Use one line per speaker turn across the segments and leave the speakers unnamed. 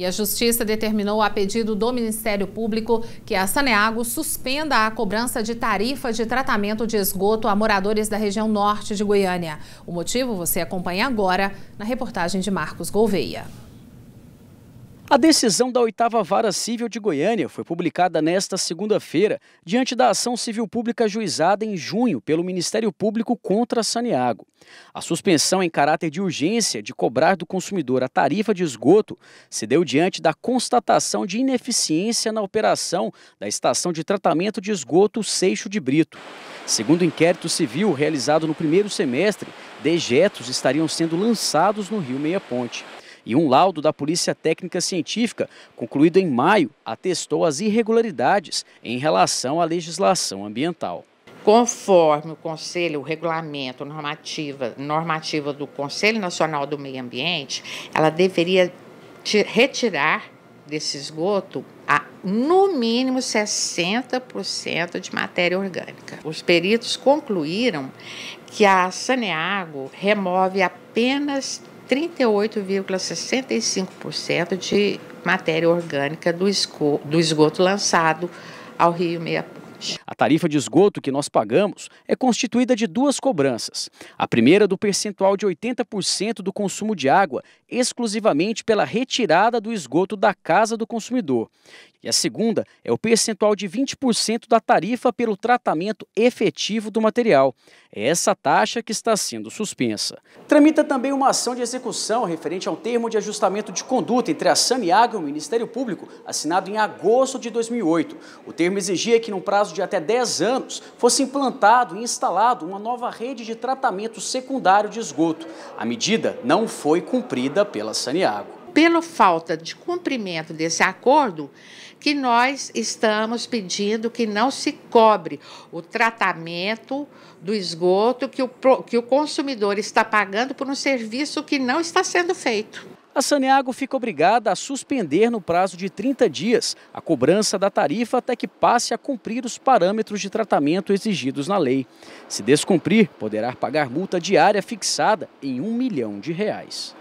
E a Justiça determinou, a pedido do Ministério Público, que a Saneago suspenda a cobrança de tarifa de tratamento de esgoto a moradores da região norte de Goiânia. O motivo você acompanha agora na reportagem de Marcos Gouveia.
A decisão da oitava vara civil de Goiânia foi publicada nesta segunda-feira, diante da ação civil pública juizada em junho pelo Ministério Público contra Saniago. A suspensão em caráter de urgência de cobrar do consumidor a tarifa de esgoto se deu diante da constatação de ineficiência na operação da estação de tratamento de esgoto Seixo de Brito. Segundo o inquérito civil realizado no primeiro semestre, dejetos estariam sendo lançados no Rio Meia Ponte e um laudo da Polícia Técnica Científica, concluído em maio, atestou as irregularidades em relação à legislação ambiental. Conforme o Conselho, o regulamento, normativa,
normativa do Conselho Nacional do Meio Ambiente, ela deveria retirar desse esgoto a no mínimo 60% de matéria orgânica. Os peritos concluíram que a Saneago remove apenas 38,65% de matéria orgânica do esgoto, do esgoto lançado ao Rio Meia
a tarifa de esgoto que nós pagamos é constituída de duas cobranças. A primeira do percentual de 80% do consumo de água, exclusivamente pela retirada do esgoto da casa do consumidor. E a segunda é o percentual de 20% da tarifa pelo tratamento efetivo do material. É essa taxa que está sendo suspensa. Tramita também uma ação de execução referente a um termo de ajustamento de conduta entre a Saniaga e o Ministério Público, assinado em agosto de 2008. O termo exigia que, num prazo prazo de até 10 anos, fosse implantado e instalado uma nova rede de tratamento secundário de esgoto. A medida não foi cumprida pela Saniago pela falta de
cumprimento desse acordo que nós estamos pedindo que não se cobre o tratamento do esgoto que o, que o consumidor
está pagando por um serviço que não está sendo feito. A Saneago fica obrigada a suspender no prazo de 30 dias a cobrança da tarifa até que passe a cumprir os parâmetros de tratamento exigidos na lei. Se descumprir, poderá pagar multa diária fixada em um milhão de reais.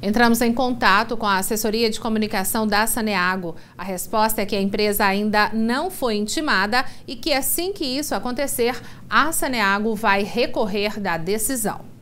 Entramos em contato com a assessoria de comunicação da Saneago. A resposta é que a empresa ainda não foi intimada e que assim que isso acontecer, a Saneago vai recorrer da decisão.